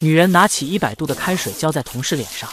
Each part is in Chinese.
女人拿起一百度的开水浇在同事脸上，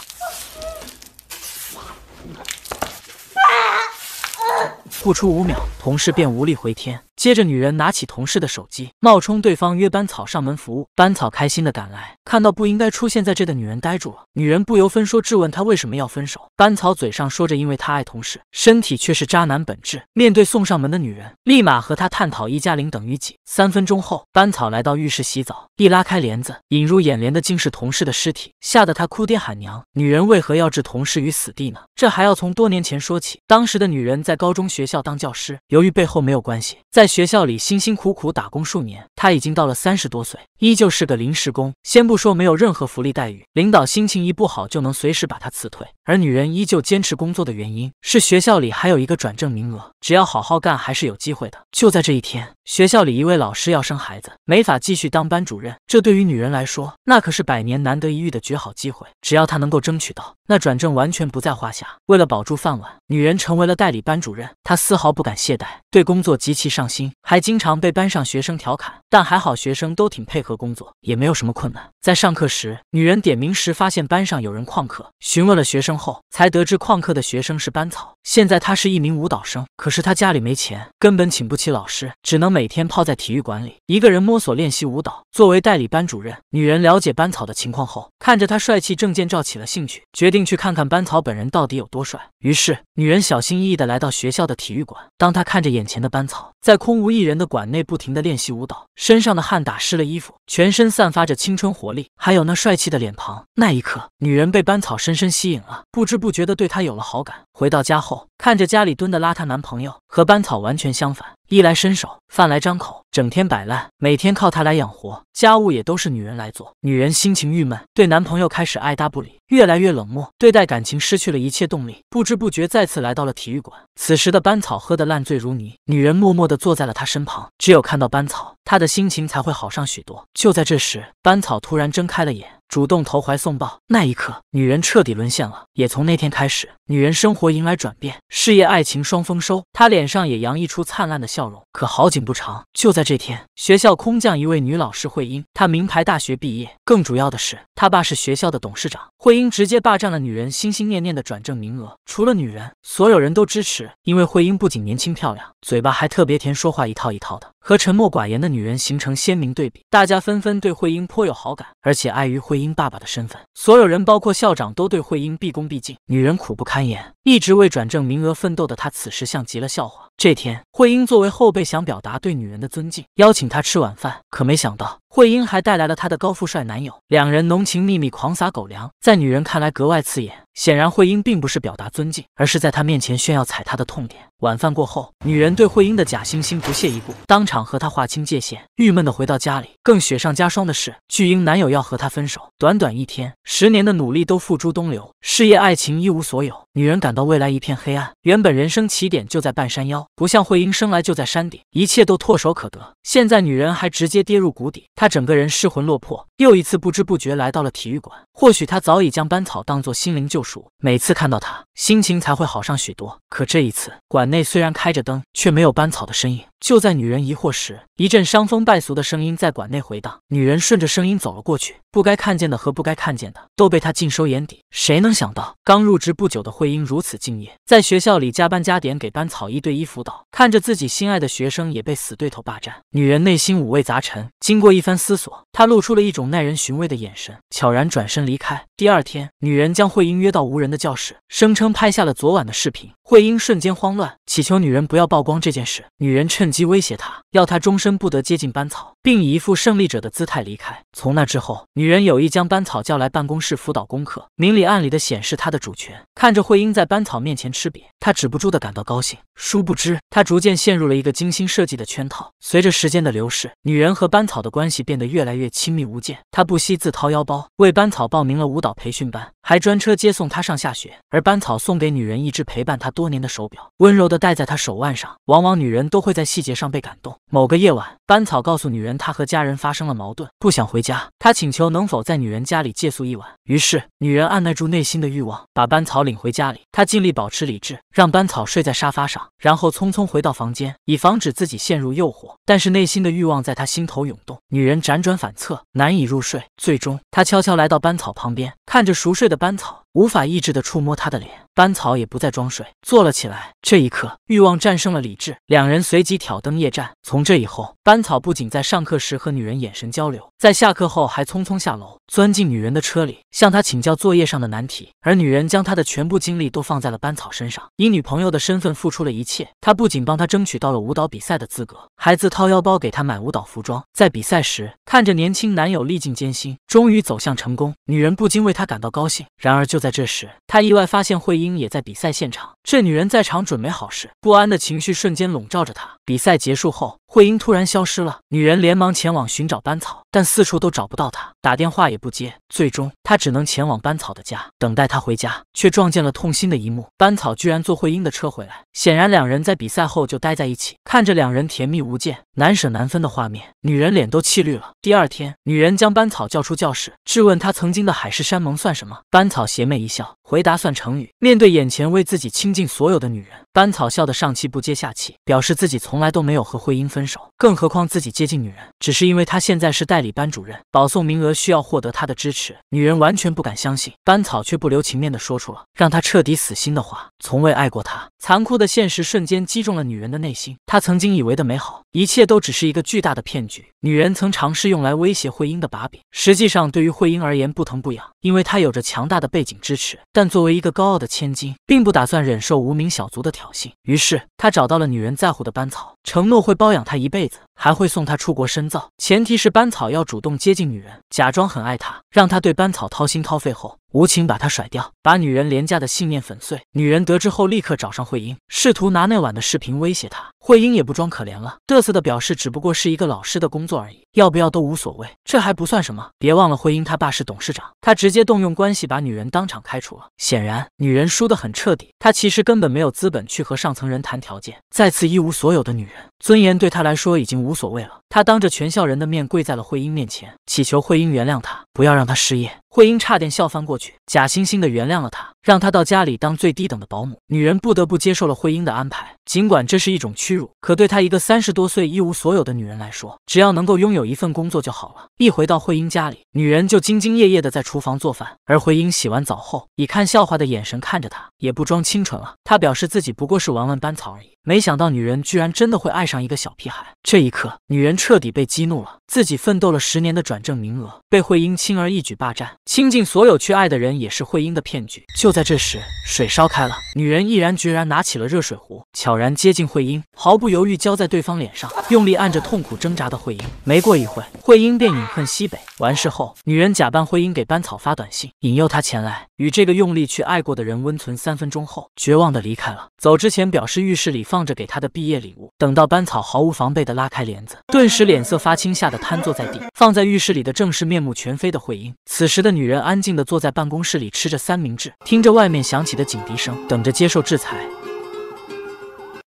不出五秒，同事便无力回天。接着，女人拿起同事的手机，冒充对方约班草上门服务。班草开心的赶来，看到不应该出现在这的女人，呆住了。女人不由分说质问他为什么要分手。班草嘴上说着因为他爱同事，身体却是渣男本质。面对送上门的女人，立马和他探讨一加零等于几。三分钟后，班草来到浴室洗澡，一拉开帘子，引入眼帘的竟是同事的尸体，吓得他哭爹喊娘。女人为何要置同事于死地呢？这还要从多年前说起。当时的女人在高中学校当教师，由于背后没有关系，在学校里辛辛苦苦打工数年。他已经到了三十多岁，依旧是个临时工。先不说没有任何福利待遇，领导心情一不好就能随时把他辞退。而女人依旧坚持工作的原因是学校里还有一个转正名额，只要好好干还是有机会的。就在这一天，学校里一位老师要生孩子，没法继续当班主任。这对于女人来说，那可是百年难得一遇的绝好机会。只要她能够争取到那转正，完全不在话下。为了保住饭碗，女人成为了代理班主任。她丝毫不敢懈怠，对工作极其上心，还经常被班上学生调侃。但还好，学生都挺配合工作，也没有什么困难。在上课时，女人点名时发现班上有人旷课，询问了学生后，才得知旷课的学生是班草。现在他是一名舞蹈生，可是他家里没钱，根本请不起老师，只能每天泡在体育馆里，一个人摸索练习舞蹈。作为代理班主任，女人了解班草的情况后，看着他帅气证件照起了兴趣，决定去看看班草本人到底有多帅。于是。女人小心翼翼地来到学校的体育馆，当她看着眼前的班草在空无一人的馆内不停地练习舞蹈，身上的汗打湿了衣服，全身散发着青春活力，还有那帅气的脸庞，那一刻，女人被班草深深吸引了，不知不觉地对他有了好感。回到家后，看着家里蹲的邋遢男朋友和班草完全相反，衣来伸手，饭来张口，整天摆烂，每天靠他来养活，家务也都是女人来做，女人心情郁闷，对男朋友开始爱搭不理，越来越冷漠，对待感情失去了一切动力，不知不觉再次来到了体育馆。此时的班草喝得烂醉如泥，女人默默的坐在了他身旁，只有看到班草，他的心情才会好上许多。就在这时，班草突然睁开了眼。主动投怀送抱，那一刻，女人彻底沦陷了。也从那天开始，女人生活迎来转变，事业、爱情双丰收，她脸上也洋溢出灿烂的笑容。可好景不长，就在这天，学校空降一位女老师慧英。她名牌大学毕业，更主要的是，她爸是学校的董事长。慧英直接霸占了女人心心念念的转正名额。除了女人，所有人都支持，因为慧英不仅年轻漂亮，嘴巴还特别甜，说话一套一套的。和沉默寡言的女人形成鲜明对比，大家纷纷对慧英颇有好感，而且碍于慧英爸爸的身份，所有人包括校长都对慧英毕恭毕敬。女人苦不堪言，一直为转正名额奋斗的她，此时像极了笑话。这天，慧英作为后辈想表达对女人的尊敬，邀请她吃晚饭。可没想到，慧英还带来了她的高富帅男友，两人浓情蜜蜜，狂撒狗粮，在女人看来格外刺眼。显然，慧英并不是表达尊敬，而是在她面前炫耀踩她的痛点。晚饭过后，女人对慧英的假惺惺不屑一顾，当场和她划清界限。郁闷的回到家里，更雪上加霜的是，巨婴男友要和她分手。短短一天，十年的努力都付诸东流，事业、爱情一无所有，女人感到未来一片黑暗。原本人生起点就在半山腰。不像慧英生来就在山顶，一切都唾手可得。现在女人还直接跌入谷底，她整个人失魂落魄，又一次不知不觉来到了体育馆。或许他早已将班草当作心灵救赎，每次看到他，心情才会好上许多。可这一次，馆内虽然开着灯，却没有班草的身影。就在女人疑惑时，一阵伤风败俗的声音在馆内回荡。女人顺着声音走了过去，不该看见的和不该看见的都被她尽收眼底。谁能想到，刚入职不久的慧英如此敬业，在学校里加班加点给班草一对一辅导。看着自己心爱的学生也被死对头霸占，女人内心五味杂陈。经过一番思索，她露出了一种耐人寻味的眼神，悄然转身。离开。第二天，女人将慧英约到无人的教室，声称拍下了昨晚的视频。慧英瞬间慌乱，祈求女人不要曝光这件事。女人趁机威胁她，要她终身不得接近班草，并以一副胜利者的姿态离开。从那之后，女人有意将班草叫来办公室辅导功课，明里暗里的显示她的主权。看着慧英在班草面前吃瘪，她止不住的感到高兴。殊不知，她逐渐陷入了一个精心设计的圈套。随着时间的流逝，女人和班草的关系变得越来越亲密无间。她不惜自掏腰包为班草报名了舞。蹈。导培训班。还专车接送她上下学，而班草送给女人一只陪伴她多年的手表，温柔地戴在她手腕上。往往女人都会在细节上被感动。某个夜晚，班草告诉女人，他和家人发生了矛盾，不想回家，他请求能否在女人家里借宿一晚。于是，女人按捺住内心的欲望，把班草领回家里。他尽力保持理智，让班草睡在沙发上，然后匆匆回到房间，以防止自己陷入诱惑。但是内心的欲望在他心头涌动，女人辗转反侧，难以入睡。最终，他悄悄来到班草旁边，看着熟睡的。的班草无法抑制的触摸她的脸，班草也不再装睡，坐了起来。这一刻，欲望战胜了理智，两人随即挑灯夜战。从这以后，班草不仅在上课时和女人眼神交流，在下课后还匆匆下楼，钻进女人的车里，向她请教作业上的难题。而女人将她的全部精力都放在了班草身上，以女朋友的身份付出了一切。她不仅帮他争取到了舞蹈比赛的资格，还自掏腰包给他买舞蹈服装。在比赛时，看着年轻男友历尽艰辛，终于走向成功，女人不禁为他感到高兴。然而就在这时，他意外发现慧英也在比赛现场，这女人在场准没好事。不安的情绪瞬间笼罩着他。比赛结束后，慧英突然消失了，女人连忙前往寻找班草，但四处都找不到她，打电话也不接。最终，她只能前往班草的家，等待他回家，却撞见了痛心的一幕：班草居然坐慧英的车回来。显然，两人在比赛后就待在一起，看着两人甜蜜无间、难舍难分的画面，女人脸都气绿了。第二天，女人将班草叫出教室，质问他曾经的海誓山盟算什么。班草邪魅。一笑。回答算成语。面对眼前为自己倾尽所有的女人，班草笑得上气不接下气，表示自己从来都没有和慧英分手，更何况自己接近女人，只是因为她现在是代理班主任，保送名额需要获得她的支持。女人完全不敢相信，班草却不留情面地说出了让她彻底死心的话：从未爱过她。残酷的现实瞬间击中了女人的内心，她曾经以为的美好，一切都只是一个巨大的骗局。女人曾尝试用来威胁慧英的把柄，实际上对于慧英而言不疼不痒，因为她有着强大的背景支持，但。作为一个高傲的千金，并不打算忍受无名小卒的挑衅，于是她找到了女人在乎的班草，承诺会包养她一辈子。还会送她出国深造，前提是班草要主动接近女人，假装很爱她，让她对班草掏心掏肺后，无情把她甩掉，把女人廉价的信念粉碎。女人得知后，立刻找上慧英，试图拿那晚的视频威胁她。慧英也不装可怜了，得瑟的表示，只不过是一个老师的工作而已，要不要都无所谓。这还不算什么，别忘了慧英她爸是董事长，他直接动用关系把女人当场开除了。显然，女人输得很彻底，她其实根本没有资本去和上层人谈条件。再次一无所有的女人，尊严对她来说已经。无所谓了，他当着全校人的面跪在了慧英面前，祈求慧英原谅他，不要让他失业。慧英差点笑翻过去，假惺惺的原谅了他，让他到家里当最低等的保姆。女人不得不接受了慧英的安排，尽管这是一种屈辱，可对她一个三十多岁一无所有的女人来说，只要能够拥有一份工作就好了。一回到慧英家里，女人就兢兢业业的在厨房做饭，而慧英洗完澡后，以看笑话的眼神看着她，也不装清纯了。她表示自己不过是玩玩班草而已，没想到女人居然真的会爱上一个小屁孩。这一。刻，女人彻底被激怒了，自己奋斗了十年的转正名额被惠英轻而易举霸占，倾尽所有去爱的人也是惠英的骗局。就在这时，水烧开了，女人毅然决然拿起了热水壶，悄然接近惠英，毫不犹豫浇在对方脸上，用力按着痛苦挣扎的惠英。没过一会，惠英便饮恨西北。完事后，女人假扮惠英给班草发短信，引诱他前来与这个用力去爱过的人温存三分钟后，绝望的离开了。走之前表示浴室里放着给他的毕业礼物，等到班草毫无防备的拉开。帘子顿时脸色发青，吓得瘫坐在地。放在浴室里的正是面目全非的惠英。此时的女人安静地坐在办公室里，吃着三明治，听着外面响起的警笛声，等着接受制裁。